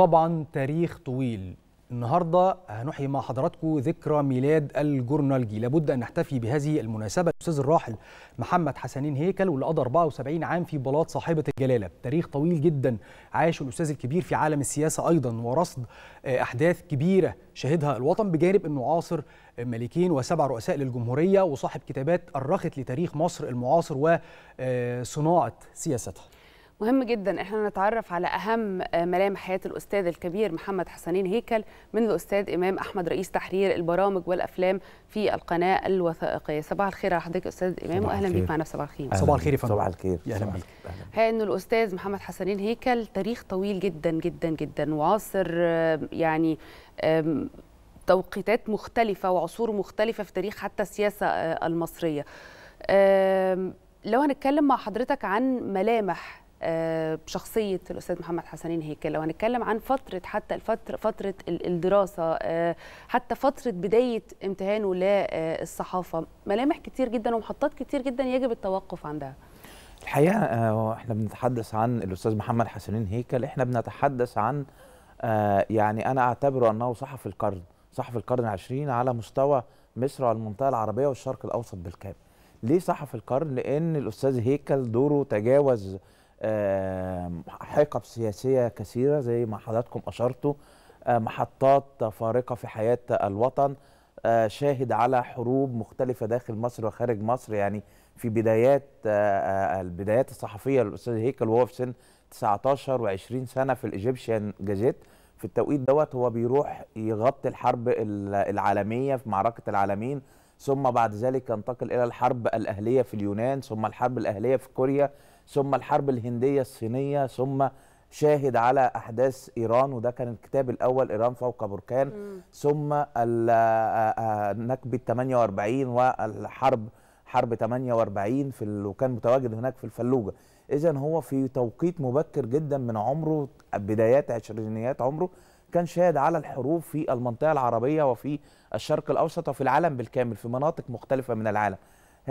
طبعا تاريخ طويل النهارده هنحيي مع حضراتكم ذكرى ميلاد الجورنالجي لابد ان نحتفي بهذه المناسبه الاستاذ الراحل محمد حسنين هيكل واللي قضى 74 عام في بلاط صاحبه الجلاله تاريخ طويل جدا عاش الاستاذ الكبير في عالم السياسه ايضا ورصد آه، احداث كبيره شهدها الوطن بجانب انه عاصر ملكين وسبع رؤساء للجمهوريه وصاحب كتابات ارخت لتاريخ مصر المعاصر وصناعه آه، سياستها مهم جدا احنا نتعرف على اهم آه، ملامح حياه الاستاذ الكبير محمد حسنين هيكل من الاستاذ امام احمد رئيس تحرير البرامج والافلام في القناه الوثائقيه صباح الخير على حضرتك استاذ امام واهلا بيك معنا صباح الخير صباح الخير يا فندم صباح الخير يا اهلا بيك انه الاستاذ محمد حسنين هيكل تاريخ طويل جدا جدا جدا وعاصر آه، يعني توقيتات مختلفه وعصور مختلفه في تاريخ حتى السياسه آه، المصريه لو هنتكلم مع حضرتك عن ملامح آه، بشخصيه الاستاذ محمد حسنين هيكل لو هنتكلم عن فتره حتى الفتره فتره الدراسه آه، حتى فتره بدايه امتهانه للصحافه ملامح كتير جدا ومحطات كتير جدا يجب التوقف عندها الحقيقه آه، احنا بنتحدث عن الاستاذ محمد حسنين هيكل احنا بنتحدث عن يعني انا اعتبره انه صحفي القرن صحفي القرن العشرين على مستوى مصر والمنطقه العربيه والشرق الاوسط بالكامل ليه صحفي القرن لان الاستاذ هيكل دوره تجاوز حقب سياسية كثيرة زي ما حضراتكم أشرتوا آه، محطات فارقة في حياة الوطن آه، شاهد على حروب مختلفة داخل مصر وخارج مصر يعني في بدايات آه، البدايات الصحفية للأستاذ هيكل وهو في سن 19 و20 سنة في الإيجيبشن جازيت في التوقيت دوت هو بيروح يغطي الحرب العالمية في معركة العالمين ثم بعد ذلك ينتقل إلى الحرب الأهلية في اليونان ثم الحرب الأهلية في كوريا ثم الحرب الهندية الصينية ثم شاهد على أحداث إيران وده كان الكتاب الأول إيران فوق بركان م. ثم آه، آه، آه، نكبة 48 والحرب حرب 48 في وكان متواجد هناك في الفلوجة إذا هو في توقيت مبكر جدا من عمره بدايات عشرينيات عمره كان شاهد على الحروب في المنطقة العربية وفي الشرق الأوسط وفي العالم بالكامل في مناطق مختلفة من العالم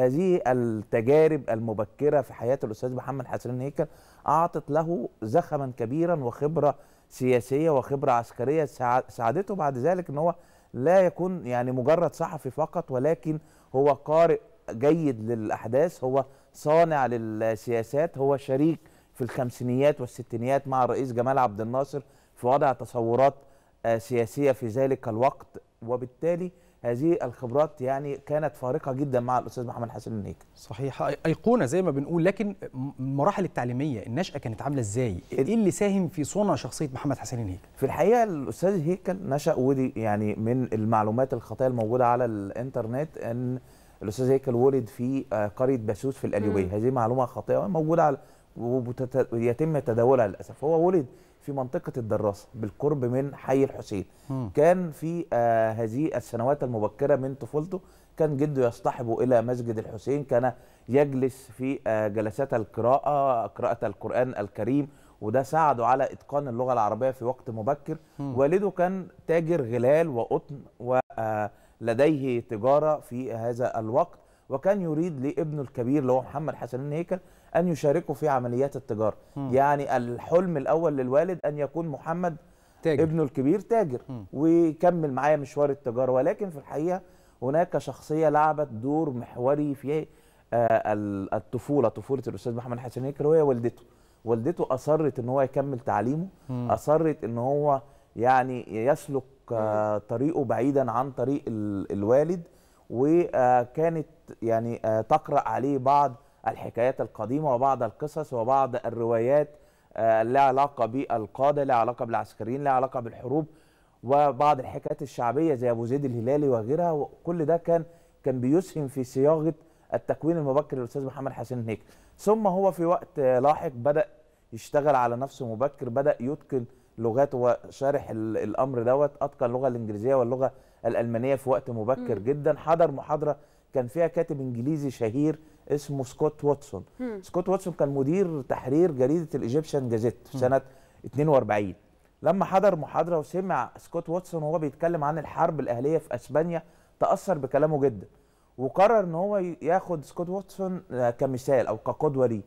هذه التجارب المبكرة في حياة الأستاذ محمد حسنين هيكل أعطت له زخما كبيرا وخبرة سياسية وخبرة عسكرية ساعدته بعد ذلك أن هو لا يكون يعني مجرد صحفي فقط ولكن هو قارئ جيد للأحداث هو صانع للسياسات هو شريك في الخمسينيات والستينيات مع الرئيس جمال عبد الناصر في وضع تصورات آه، سياسية في ذلك الوقت وبالتالي هذه الخبرات يعني كانت فارقه جدا مع الاستاذ محمد حسن النيك صحيح ايقونه زي ما بنقول لكن المراحل التعليميه النشاه كانت عامله ازاي ايه اللي ساهم في صنع شخصيه محمد حسن النيك في الحقيقه الاستاذ هيكل نشا ودي يعني من المعلومات الخاطئه الموجوده على الانترنت ان الاستاذ هيكل ولد في آه، قريه باسوس في الاليوبيه هذه معلومه خاطئه موجوده على ويتم تداولها للاسف هو ولد في منطقه الدراسه بالقرب من حي الحسين م. كان في آه هذه السنوات المبكره من طفولته كان جده يصطحبه الى مسجد الحسين كان يجلس في آه جلسات القراءه قراءه القران الكريم وده ساعده على اتقان اللغه العربيه في وقت مبكر م. والده كان تاجر غلال وقطن ولديه آه، تجاره في هذا الوقت وكان يريد لابنه الكبير اللي هو محمد حسن النيكل ان يشاركه في عمليات التجاره م. يعني الحلم الاول للوالد ان يكون محمد تاجر. ابنه الكبير تاجر م. ويكمل معايا مشوار التجاره ولكن في الحقيقه هناك شخصيه لعبت دور محوري في آه، الطفوله طفوله الاستاذ محمد حسن النيكل وهي والدته والدته اصرت ان هو يكمل تعليمه م. اصرت ان هو يعني يسلك آه، طريقه بعيدا عن طريق الوالد وكانت يعني آه، تقرأ عليه بعض الحكايات القديمة وبعض القصص وبعض الروايات آه، لها علاقة بالقادة لها علاقة بالعسكريين لها علاقة بالحروب وبعض الحكايات الشعبية زي أبو زيد الهلالي وغيرها وكل ده كان كان بيسهم في صياغة التكوين المبكر للأستاذ محمد حسين هيك ثم هو في وقت لاحق بدأ يشتغل على نفسه مبكر بدأ يتقن لغات وشارح الأمر دوت أتقن اللغة الإنجليزية واللغة الالمانيه في وقت مبكر م. جدا حضر محاضره كان فيها كاتب انجليزي شهير اسمه سكوت واتسون م. سكوت واتسون كان مدير تحرير جريده الايجيبشن جازيت في سنه 42 لما حضر محاضره وسمع سكوت واتسون وهو بيتكلم عن الحرب الاهليه في اسبانيا تاثر بكلامه جدا وقرر ان هو ياخد سكوت واتسون كمثال او كقدوه ليه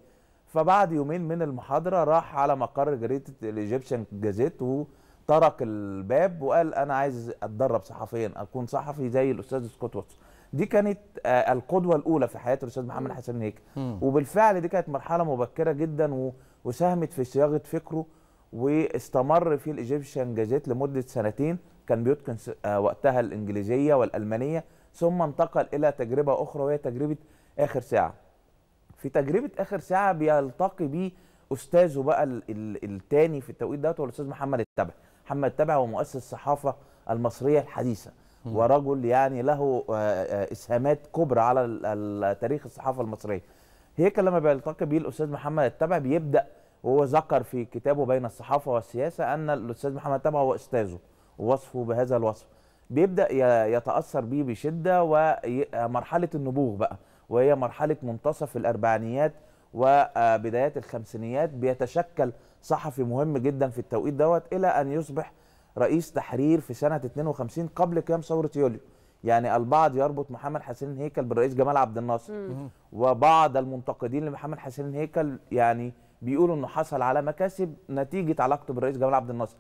فبعد يومين من المحاضره راح على مقر جريده الايجيبشن جازيت و طرق الباب وقال انا عايز اتدرب صحفيا اكون صحفي زي الاستاذ سكوت واتس دي كانت آه، القدوه الاولى في حياه الاستاذ محمد حسن هيك وبالفعل دي كانت مرحله مبكره جدا وساهمت في صياغه فكره واستمر في الايجيبشن جازيت لمده سنتين كان بيتقن آه، وقتها الانجليزيه والالمانيه ثم انتقل الى تجربه اخرى وهي تجربه اخر ساعه في تجربه اخر ساعه بيلتقي بيه استاذه بقى الثاني في التوقيت ده هو الاستاذ محمد التبعي محمد تبع هو مؤسس الصحافه المصريه الحديثه ورجل يعني له آه، آه، اسهامات كبرى على تاريخ الصحافه المصريه هيك لما بيلتقي بيه الاستاذ محمد التبع بيبدا وهو ذكر في كتابه بين الصحافه والسياسه ان الاستاذ محمد تبع هو استاذه ووصفه بهذا الوصف بيبدا يتاثر بيه بشده ومرحله آه، النبوغ بقى وهي مرحله منتصف الاربعينيات وبدايات الخمسينيات بيتشكل صحفي مهم جدا في التوقيت دوت الى ان يصبح رئيس تحرير في سنه 52 قبل قيام ثوره يوليو يعني البعض يربط محمد حسين هيكل بالرئيس جمال عبد الناصر وبعض المنتقدين لمحمد حسين هيكل يعني بيقولوا انه حصل على مكاسب نتيجه علاقته بالرئيس جمال عبد الناصر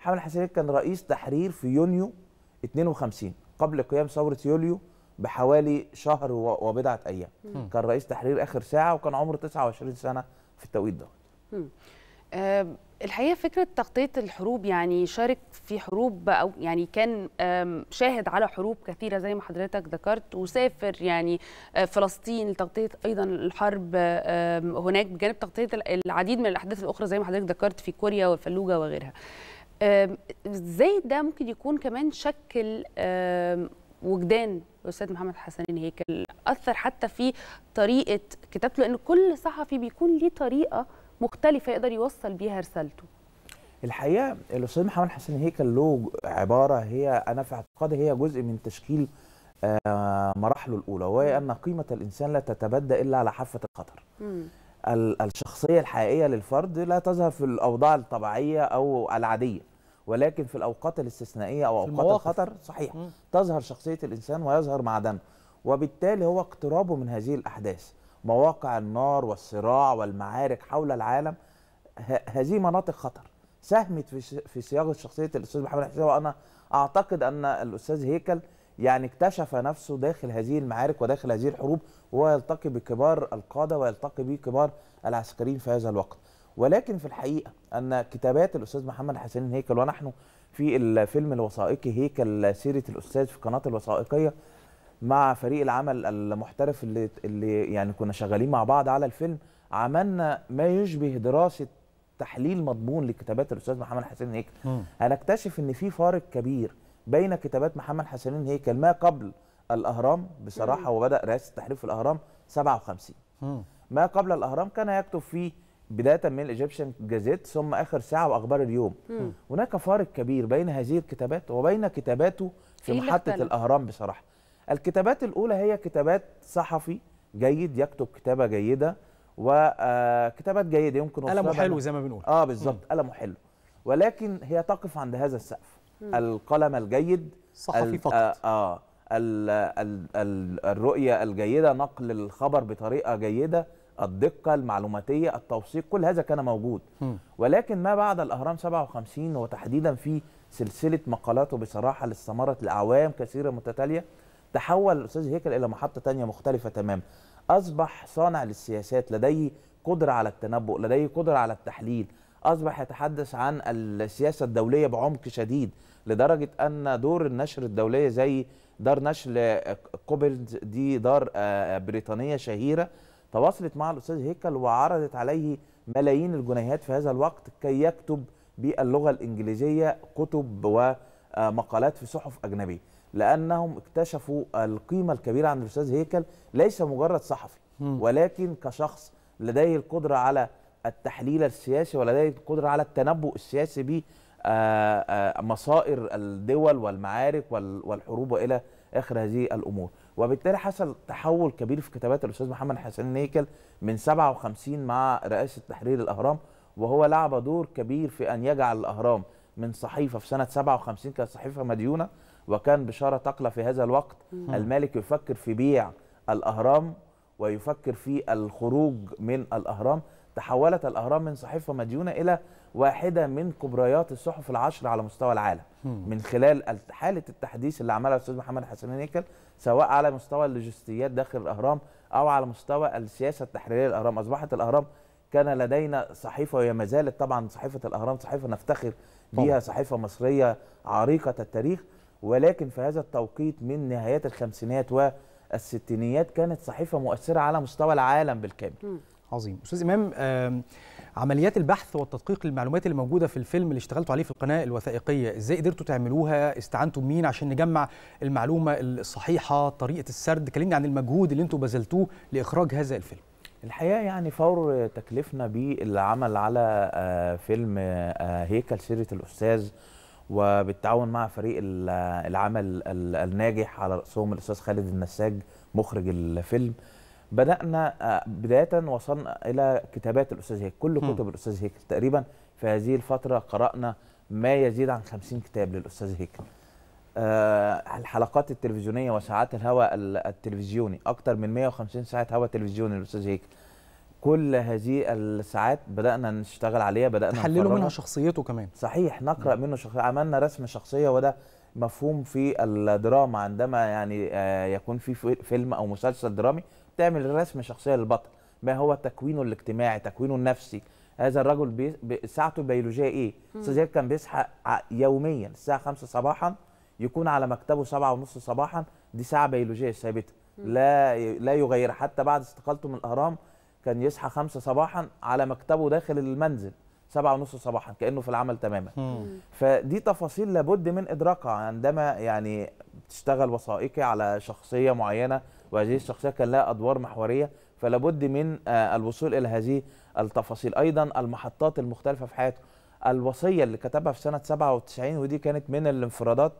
محمد حسين كان رئيس تحرير في يونيو 52 قبل قيام ثوره يوليو بحوالي شهر وبضعه ايام كان رئيس تحرير اخر ساعه وكان عمره 29 سنه في التوقيت ده آه، الحقيقه فكره تغطيه الحروب يعني شارك في حروب او يعني كان شاهد على حروب كثيره زي ما حضرتك ذكرت وسافر يعني آه، فلسطين لتغطيه ايضا الحرب هناك بجانب تغطيه العديد من الاحداث الاخرى زي ما حضرتك ذكرت في كوريا وفلوجه وغيرها ازاي ده ممكن يكون كمان شكل وجدان الاستاذ محمد حسنين هيكل اثر حتى في طريقه كتابته لان كل صحفي بيكون ليه طريقه مختلفه يقدر يوصل بيها رسالته الحقيقه الاستاذ محمد حسين هيكل له عباره هي انا في اعتقادي هي جزء من تشكيل آه، مراحله الاولى وهي ان قيمه الانسان لا تتبدى الا على حافه الخطر الشخصيه الحقيقيه للفرد لا تظهر في الاوضاع الطبيعيه او العاديه ولكن في الاوقات الاستثنائيه او اوقات الخطر صحيح تظهر شخصيه الانسان ويظهر معدنه وبالتالي هو اقترابه من هذه الاحداث مواقع النار والصراع والمعارك حول العالم هذه مناطق خطر ساهمت في في صياغه شخصيه الاستاذ محمد حسين وانا اعتقد ان الاستاذ هيكل يعني اكتشف نفسه داخل هذه المعارك وداخل هذه الحروب وهو يلتقي بكبار القاده ويلتقي بكبار العسكريين في هذا الوقت ولكن في الحقيقه ان كتابات الاستاذ محمد حسين هيكل ونحن في الفيلم الوثائقي هيكل سيره الاستاذ في القناه الوثائقيه مع فريق العمل المحترف اللي اللي يعني كنا شغالين مع بعض على الفيلم عملنا ما يشبه دراسه تحليل مضمون لكتابات الاستاذ محمد حسين هيكل هنكتشف ان في فارق كبير بين كتابات محمد حسين هيكل ما قبل الاهرام بصراحه وبدا رئاسه التحرير في الاهرام 57 ما قبل الاهرام كان يكتب فيه بدايه من الايجيبشن جازيت ثم اخر ساعه واخبار اليوم هناك فارق كبير بين هذه الكتابات وبين كتاباته في إيه محطه الاهرام بصراحه الكتابات الاولى هي كتابات صحفي جيد يكتب كتابه جيده وكتابات آه، جيده يمكن قلمه حلو زي ما بنقول اه بالظبط قلمه حلو ولكن هي تقف عند هذا السقف القلم الجيد صحفي فقط اه, آه الـ الـ الـ الرؤيه الجيده نقل الخبر بطريقه جيده الدقه المعلوماتيه التوثيق كل هذا كان موجود ولكن ما بعد الاهرام 57 وتحديدا في سلسله مقالاته بصراحه اللي استمرت لاعوام كثيره متتاليه تحول الاستاذ هيكل الى محطه تانية مختلفه تماما اصبح صانع للسياسات لديه قدره على التنبؤ لديه قدره على التحليل اصبح يتحدث عن السياسه الدوليه بعمق شديد لدرجه ان دور النشر الدوليه زي دار نشر كوبلز دي دار آه، بريطانيه شهيره تواصلت مع الاستاذ هيكل وعرضت عليه ملايين الجنيهات في هذا الوقت كي يكتب باللغه الانجليزيه كتب ومقالات آه، في صحف اجنبيه لانهم اكتشفوا القيمه الكبيره عند الاستاذ هيكل ليس مجرد صحفي ولكن كشخص لديه القدره على التحليل السياسي ولديه القدره على التنبؤ السياسي ب آه، آه، مصائر الدول والمعارك والحروب والى اخر هذه الامور وبالتالي حصل تحول كبير في كتابات الاستاذ محمد حسن نيكل من 57 مع رئاسه تحرير الاهرام وهو لعب دور كبير في ان يجعل الاهرام من صحيفه في سنه 57 كانت صحيفه مديونه وكان بشارة تقلى في هذا الوقت المالك يفكر في بيع الأهرام ويفكر في الخروج من الأهرام تحولت الأهرام من صحيفة مديونة إلى واحدة من كبريات الصحف العشر على مستوى العالم من خلال حالة التحديث اللي عملها الأستاذ محمد حسن نيكل سواء على مستوى اللوجستيات داخل الأهرام أو على مستوى السياسة التحريرية للأهرام أصبحت الأهرام كان لدينا صحيفة وهي ما زالت طبعا صحيفة الأهرام صحيفة نفتخر بها صحيفة مصرية عريقة التاريخ ولكن في هذا التوقيت من نهايات الخمسينات والستينيات كانت صحيفة مؤثرة على مستوى العالم بالكامل عظيم استاذ امام عمليات البحث والتدقيق للمعلومات اللي موجوده في الفيلم اللي اشتغلتوا عليه في القناه الوثائقيه ازاي قدرتوا تعملوها استعنتوا بمين عشان نجمع المعلومه الصحيحه طريقه السرد كلمني عن المجهود اللي انتم بذلتوه لاخراج هذا الفيلم الحقيقه يعني فور تكلفنا بالعمل على آه، فيلم آه، هيكل سيره الاستاذ وبالتعاون مع فريق العمل الناجح على رأسهم الأستاذ خالد النساج مخرج الفيلم بدأنا آه، بداية وصلنا إلى كتابات الأستاذ هيك كل كتب الأستاذ هيك تقريبا في هذه الفترة قرأنا ما يزيد عن 50 كتاب للأستاذ هيك آه، الحلقات التلفزيونية وساعات الهواء التلفزيوني أكثر من 150 ساعة هواء تلفزيوني للأستاذ هيك كل هذه الساعات بدانا نشتغل عليها بدانا نحلله منها شخصيته كمان صحيح نقرا نعم. منه شخصية عملنا رسم شخصيه وده مفهوم في الدراما عندما يعني آه، يكون في فيلم او مسلسل درامي تعمل رسم شخصيه للبطل ما هو تكوينه الاجتماعي تكوينه النفسي هذا الرجل بي... ساعته البيولوجيه ايه استاذ كان بيصحى يوميا الساعه 5 صباحا يكون على مكتبه 7 ونص صباحا دي ساعه بيولوجيه ثابته لا لا يغير حتى بعد استقالته من الاهرام كان يصحى خمسة صباحا على مكتبه داخل المنزل سبعة ونص صباحا كأنه في العمل تماما مم. فدي تفاصيل لابد من إدراكها عندما يعني تشتغل وثائقي على شخصية معينة وهذه الشخصية كان لها أدوار محورية فلابد من آه، الوصول إلى هذه التفاصيل أيضا المحطات المختلفة في حياته الوصية اللي كتبها في سنة 97 ودي كانت من الانفرادات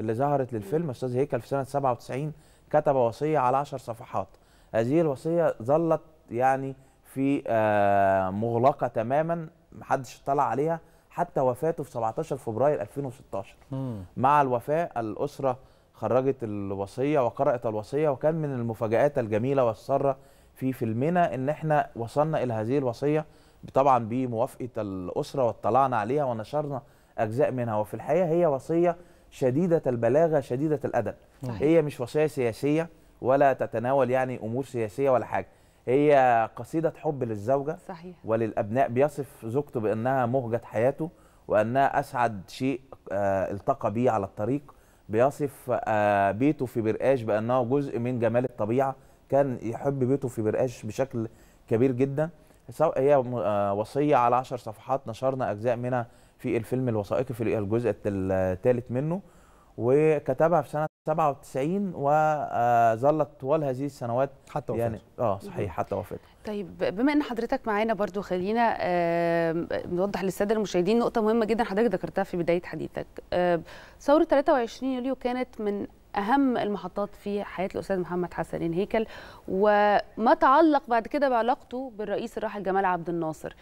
اللي ظهرت للفيلم أستاذ هيكل في سنة 97 كتب وصية على 10 صفحات هذه الوصية ظلت يعني في آه، مغلقه تماما محدش اطلع عليها حتى وفاته في 17 فبراير 2016 مم. مع الوفاه الاسره خرجت الوصيه وقرات الوصيه وكان من المفاجات الجميله والساره في فيلمنا ان احنا وصلنا الى هذه الوصيه طبعا بموافقه الاسره واطلعنا عليها ونشرنا اجزاء منها وفي الحقيقه هي وصيه شديده البلاغه شديده الادب هي مش وصيه سياسيه ولا تتناول يعني امور سياسيه ولا حاجه هي قصيدة حب للزوجة صحيح. وللأبناء بيصف زوجته بأنها مهجة حياته وأنها أسعد شيء آه، التقى به على الطريق بيصف آه، بيته في برقاش بأنه جزء من جمال الطبيعة كان يحب بيته في برقاش بشكل كبير جدا هي آه، وصية على عشر صفحات نشرنا أجزاء منها في الفيلم الوثائقي في الجزء الثالث منه وكتبها في سنة 97 وظلت طوال هذه السنوات حتى يعني وفاته يعني اه صحيح حتى وفاته طيب بما ان حضرتك معانا برضو خلينا نوضح للساده المشاهدين نقطه مهمه جدا حضرتك ذكرتها في بدايه حديثك ثوره 23 يوليو كانت من اهم المحطات في حياه الاستاذ محمد حسنين هيكل وما تعلق بعد كده بعلاقته بالرئيس الراحل جمال عبد الناصر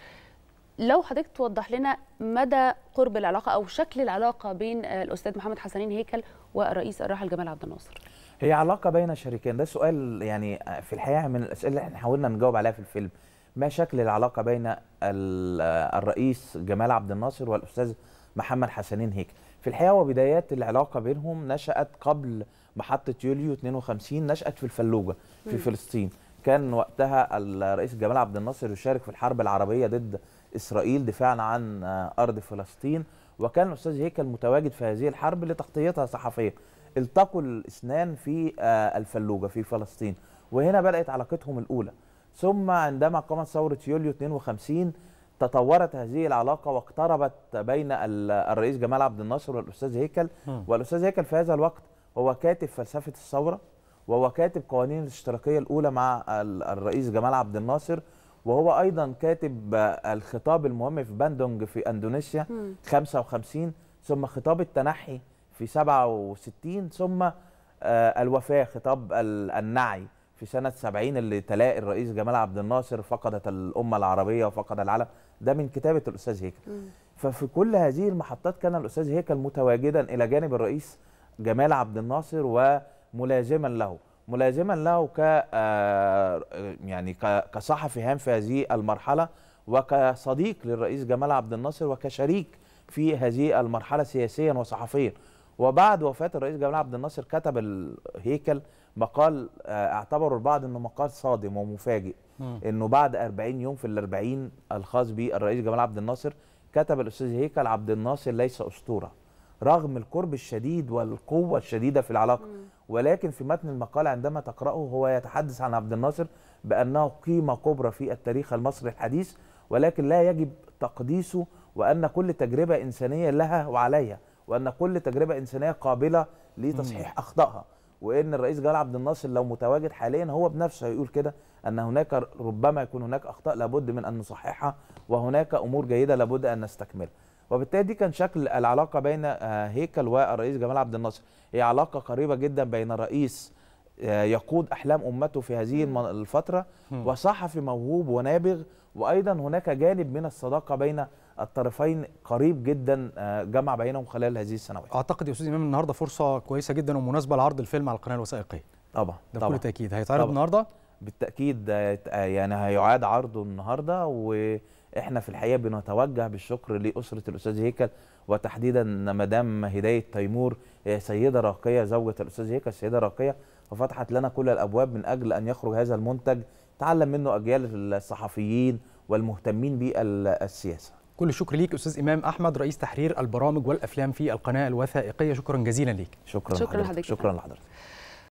لو حضرتك توضح لنا مدى قرب العلاقه او شكل العلاقه بين الاستاذ محمد حسنين هيكل ورئيس الراحل جمال عبد الناصر هي علاقه بين شريكين ده سؤال يعني في الحقيقه من الاسئله اللي احنا حاولنا نجاوب عليها في الفيلم ما شكل العلاقه بين الرئيس جمال عبد الناصر والاستاذ محمد حسنين هيكل في الحقيقه وبدايات العلاقه بينهم نشات قبل محطه يوليو 52 نشات في الفلوجه في م. فلسطين كان وقتها الرئيس جمال عبد الناصر يشارك في الحرب العربيه ضد إسرائيل دفاعا عن آه، أرض فلسطين وكان الأستاذ هيكل متواجد في هذه الحرب لتغطيتها صحفيا التقوا الاثنان في آه، الفلوجة في فلسطين وهنا بدأت علاقتهم الأولى ثم عندما قامت ثورة يوليو 52 تطورت هذه العلاقة واقتربت بين الرئيس جمال عبد الناصر والأستاذ هيكل والأستاذ هيكل في هذا الوقت هو كاتب فلسفة الثورة وهو كاتب قوانين الاشتراكية الأولى مع الرئيس جمال عبد الناصر وهو ايضا كاتب آه، الخطاب المهم في باندونج في اندونيسيا 55 ثم خطاب التنحي في 67 ثم آه، الوفاه خطاب النعي في سنه 70 اللي تلاقي الرئيس جمال عبد الناصر فقدت الامه العربيه وفقد العالم ده من كتابه الاستاذ هيكل ففي كل هذه المحطات كان الاستاذ هيكل متواجدا الى جانب الرئيس جمال عبد الناصر وملازما له ملازما له ك آه، يعني كصحفي هام في هذه المرحله وكصديق للرئيس جمال عبد الناصر وكشريك في هذه المرحله سياسيا وصحفيا وبعد وفاه الرئيس جمال عبد الناصر كتب الهيكل مقال آه، اعتبره البعض انه مقال صادم ومفاجئ م. انه بعد 40 يوم في ال 40 الخاص بالرئيس جمال عبد الناصر كتب الاستاذ هيكل عبد الناصر ليس اسطوره رغم القرب الشديد والقوه الشديده في العلاقه م. ولكن في متن المقال عندما تقرأه هو يتحدث عن عبد الناصر بأنه قيمة كبرى في التاريخ المصري الحديث ولكن لا يجب تقديسه وأن كل تجربة إنسانية لها وعليها وأن كل تجربة إنسانية قابلة لتصحيح أخطائها وان الرئيس جلال عبد الناصر لو متواجد حاليا هو بنفسه هيقول كده ان هناك ربما يكون هناك اخطاء لابد من ان نصححها وهناك امور جيده لابد ان نستكملها وبالتالي دي كان شكل العلاقه بين آه، هيكل والرئيس جمال عبد الناصر هي علاقه قريبه جدا بين رئيس آه، يقود احلام امته في هذه الفتره وصحفي موهوب ونابغ وايضا هناك جانب من الصداقه بين الطرفين قريب جدا آه، جمع بينهم خلال هذه السنوات اعتقد يا استاذ امام النهارده فرصه كويسه جدا ومناسبه لعرض الفيلم على القناه الوثائقيه طبعا ده طبعا. بكل تاكيد هيتعرض النهارده بالتاكيد يعني هيعاد عرضه النهارده و احنا في الحقيقه بنتوجه بالشكر لاسره الاستاذ هيكل وتحديدا مدام هدايه تيمور سيده راقيه زوجه الاستاذ هيكل سيده راقيه ففتحت لنا كل الابواب من اجل ان يخرج هذا المنتج تعلم منه اجيال الصحفيين والمهتمين بالسياسه كل الشكر ليك استاذ امام احمد رئيس تحرير البرامج والافلام في القناه الوثائقيه شكرا جزيلا ليك شكرا شكرا لحضرتك شكرا لحضرتك